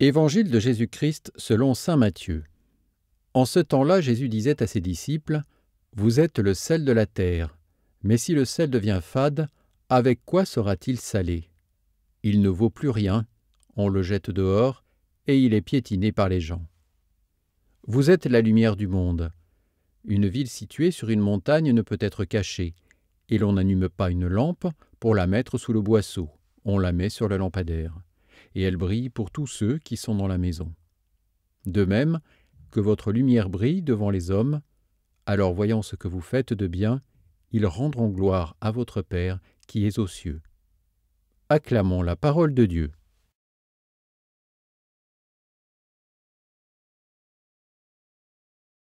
Évangile de Jésus-Christ selon Saint Matthieu. En ce temps-là, Jésus disait à ses disciples, Vous êtes le sel de la terre, mais si le sel devient fade, avec quoi sera-t-il salé Il ne vaut plus rien, on le jette dehors, et il est piétiné par les gens. Vous êtes la lumière du monde. Une ville située sur une montagne ne peut être cachée, et l'on n'allume pas une lampe pour la mettre sous le boisseau, on la met sur le lampadaire et elle brille pour tous ceux qui sont dans la maison. De même, que votre lumière brille devant les hommes, alors voyant ce que vous faites de bien, ils rendront gloire à votre Père qui est aux cieux. Acclamons la parole de Dieu.